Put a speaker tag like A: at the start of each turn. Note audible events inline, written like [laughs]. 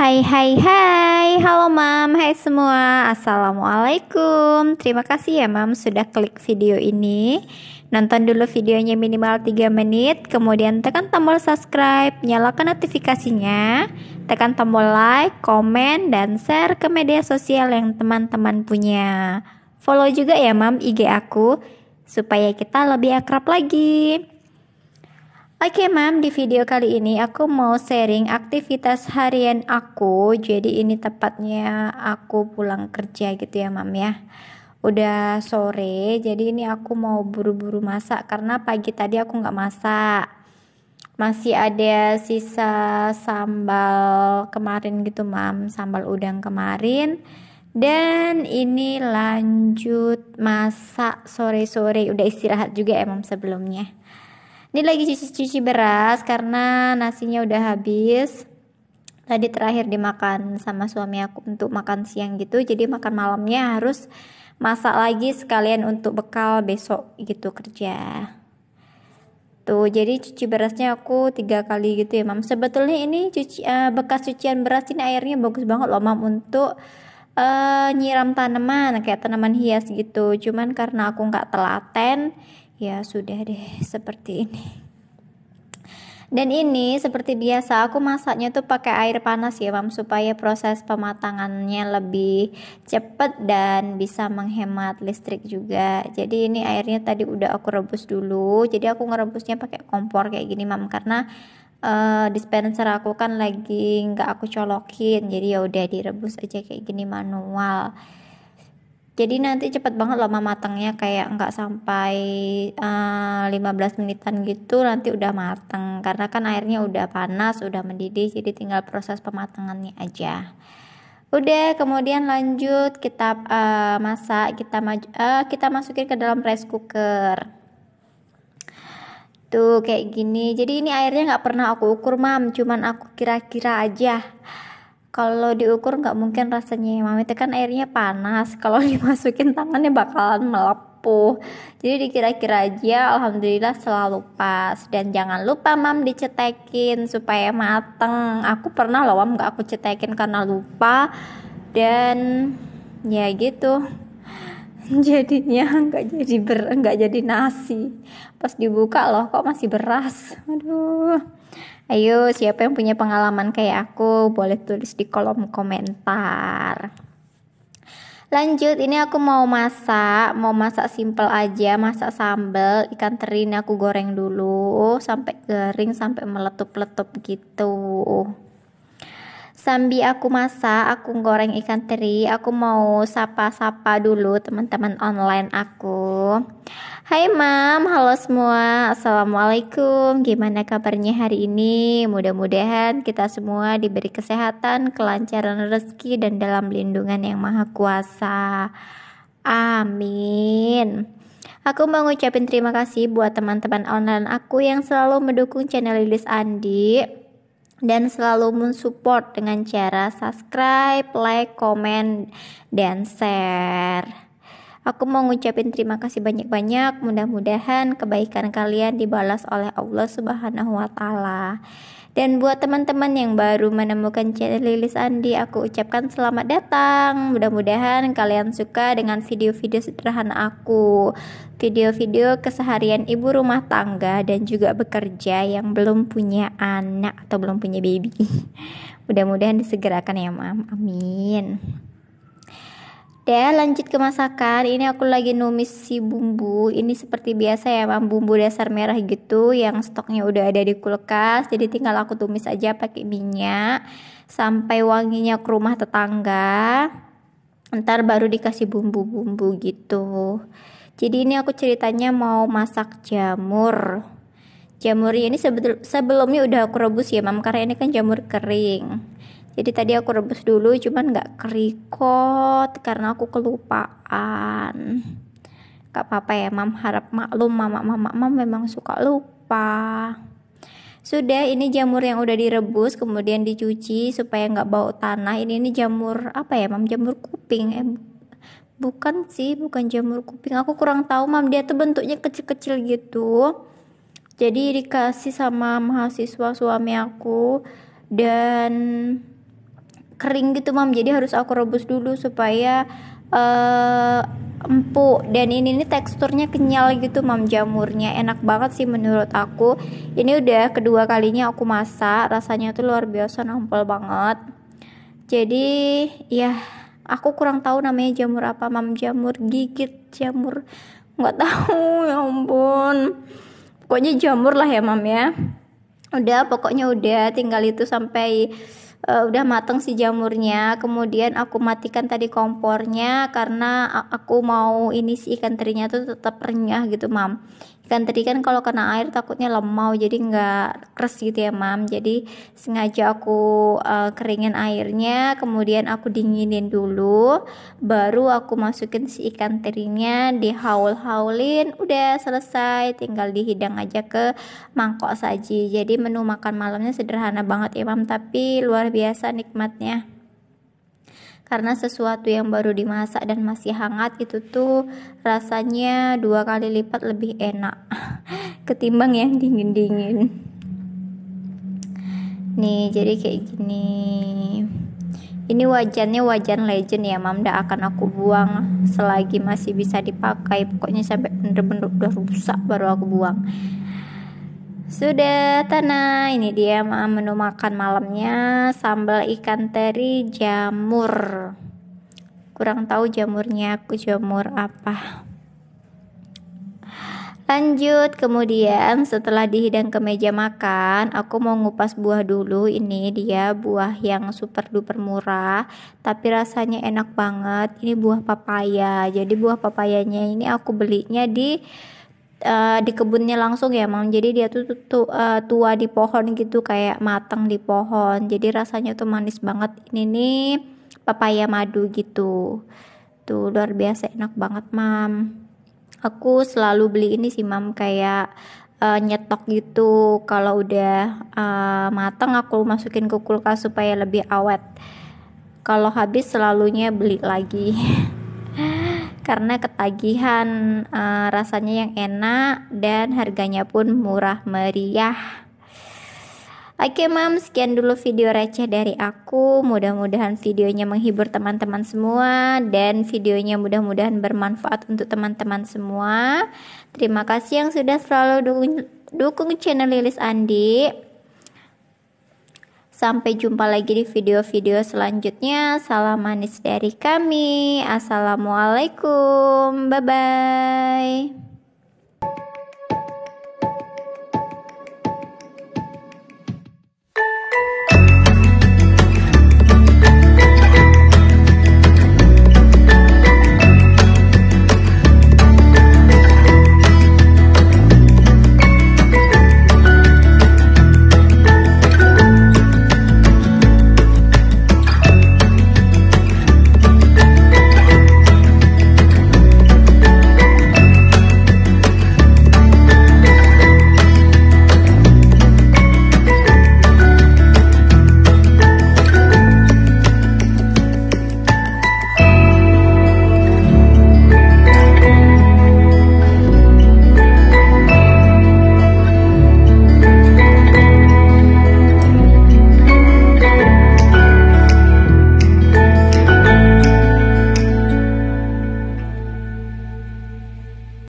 A: Hai hai hai, halo mam, hai semua Assalamualaikum Terima kasih ya mam sudah klik video ini Nonton dulu videonya minimal 3 menit Kemudian tekan tombol subscribe, nyalakan notifikasinya Tekan tombol like, komen, dan share ke media sosial yang teman-teman punya Follow juga ya mam IG aku Supaya kita lebih akrab lagi Oke okay, mam, di video kali ini aku mau sharing aktivitas harian aku. Jadi ini tepatnya aku pulang kerja gitu ya mam ya. Udah sore, jadi ini aku mau buru-buru masak karena pagi tadi aku nggak masak. Masih ada sisa sambal kemarin gitu mam, sambal udang kemarin. Dan ini lanjut masak sore-sore, udah istirahat juga emang ya, sebelumnya. Ini lagi cuci-cuci beras karena nasinya udah habis. Tadi terakhir dimakan sama suami aku untuk makan siang gitu. Jadi makan malamnya harus masak lagi sekalian untuk bekal besok gitu kerja. Tuh, jadi cuci berasnya aku tiga kali gitu ya, Mam. Sebetulnya ini cuci uh, bekas cucian beras ini airnya bagus banget loh, Mam, untuk uh, nyiram tanaman kayak tanaman hias gitu. Cuman karena aku nggak telaten, ya sudah deh seperti ini dan ini seperti biasa aku masaknya tuh pakai air panas ya mam supaya proses pematangannya lebih cepat dan bisa menghemat listrik juga jadi ini airnya tadi udah aku rebus dulu jadi aku ngerebusnya pakai kompor kayak gini mam karena uh, dispenser aku kan lagi nggak aku colokin jadi ya udah direbus aja kayak gini manual jadi nanti cepet banget lama matangnya kayak nggak sampai uh, eh, 15 menitan gitu nanti udah matang karena kan airnya udah panas udah mendidih jadi tinggal proses pematangannya aja udah kemudian lanjut eh, kita uh, masak kita maju, uh, eh, kita masukin ke dalam rice cooker tuh kayak gini jadi ini airnya nggak pernah aku ukur mam cuman aku kira-kira aja kalau diukur nggak mungkin rasanya ya. mami itu kan airnya panas kalau [laughs] dimasukin tangannya bakalan melepuh jadi dikira-kira aja alhamdulillah selalu pas dan jangan lupa mam dicetekin supaya mateng aku pernah loh mam nggak aku cetekin karena lupa dan ya gitu [laughs] jadinya nggak jadi ber nggak jadi nasi pas dibuka loh kok masih beras aduh Ayo, siapa yang punya pengalaman kayak aku, boleh tulis di kolom komentar. Lanjut, ini aku mau masak, mau masak simple aja, masak sambal, ikan teri ini aku goreng dulu sampai garing, sampai meletup-letup gitu. Sambil aku masak, aku goreng ikan teri, aku mau sapa-sapa dulu teman-teman online aku. Hai mam, halo semua, assalamualaikum. Gimana kabarnya hari ini? Mudah-mudahan kita semua diberi kesehatan, kelancaran rezeki, dan dalam lindungan yang maha kuasa. Amin. Aku mau ngucapin terima kasih buat teman-teman online aku yang selalu mendukung channel Lilis Andi dan selalu mensupport dengan cara subscribe, like, komen, dan share. Aku mau ngucapin terima kasih banyak-banyak. Mudah-mudahan kebaikan kalian dibalas oleh Allah Subhanahu wa taala. Dan buat teman-teman yang baru menemukan channel Lilis Andi, aku ucapkan selamat datang. Mudah-mudahan kalian suka dengan video-video sederhana aku, video-video keseharian ibu rumah tangga dan juga bekerja yang belum punya anak atau belum punya baby. [laughs] Mudah-mudahan disegerakan ya, Mam. Amin. Deh, lanjut ke masakan. Ini aku lagi numis si bumbu. Ini seperti biasa ya, mam bumbu dasar merah gitu yang stoknya udah ada di kulkas. Jadi tinggal aku tumis aja pakai minyak sampai wanginya ke rumah tetangga. Ntar baru dikasih bumbu-bumbu gitu. Jadi ini aku ceritanya mau masak jamur. Jamur ini sebelumnya udah aku rebus ya, mam karena ini kan jamur kering jadi tadi aku rebus dulu cuman nggak kerikot karena aku kelupaan gak apa-apa ya mam harap maklum mama mama mam memang suka lupa sudah ini jamur yang udah direbus kemudian dicuci supaya nggak bau tanah ini ini jamur apa ya mam jamur kuping eh bukan sih bukan jamur kuping aku kurang tahu mam dia tuh bentuknya kecil-kecil gitu jadi dikasih sama mahasiswa suami aku dan kering gitu mam jadi harus aku rebus dulu supaya uh, empuk dan ini ini teksturnya kenyal gitu mam jamurnya enak banget sih menurut aku ini udah kedua kalinya aku masak rasanya tuh luar biasa nampol banget jadi ya aku kurang tahu namanya jamur apa mam jamur gigit jamur nggak tahu [laughs] ya ampun pokoknya jamur lah ya mam ya udah pokoknya udah tinggal itu sampai uh, udah mateng si jamurnya kemudian aku matikan tadi kompornya karena aku mau ini si ikan terinya tuh tetap renyah gitu mam kan tadi kan kalau kena air takutnya lemau jadi nggak keras gitu ya mam jadi sengaja aku uh, keringin airnya kemudian aku dinginin dulu baru aku masukin si ikan terinya dihaul-haulin udah selesai tinggal dihidang aja ke mangkok saji jadi menu makan malamnya sederhana banget ya mam tapi luar biasa nikmatnya karena sesuatu yang baru dimasak dan masih hangat itu tuh rasanya dua kali lipat lebih enak [laughs] ketimbang yang dingin-dingin nih jadi kayak gini ini wajannya wajan legend ya mam tidak akan aku buang selagi masih bisa dipakai pokoknya sampai bener-bener udah rusak baru aku buang sudah tanah, ini dia menu makan malamnya sambal ikan teri jamur. Kurang tahu jamurnya aku jamur apa. Lanjut, kemudian setelah dihidang ke meja makan, aku mau ngupas buah dulu. Ini dia buah yang super duper murah, tapi rasanya enak banget. Ini buah papaya. Jadi buah papayanya ini aku belinya di uh, di kebunnya langsung ya mam jadi dia tuh, tuh uh, tua di pohon gitu kayak matang di pohon jadi rasanya tuh manis banget ini nih papaya madu gitu tuh luar biasa enak banget mam aku selalu beli ini sih mam kayak uh, nyetok gitu kalau udah uh, matang aku masukin ke kulkas supaya lebih awet kalau habis selalunya beli lagi [laughs] karena ketagihan uh, rasanya yang enak dan harganya pun murah meriah. Oke okay, mam, sekian dulu video receh dari aku. Mudah-mudahan videonya menghibur teman-teman semua dan videonya mudah-mudahan bermanfaat untuk teman-teman semua. Terima kasih yang sudah selalu dukung, dukung channel Lilis Andi. Sampai jumpa lagi di video-video selanjutnya. Salam manis dari kami. Assalamualaikum. Bye bye.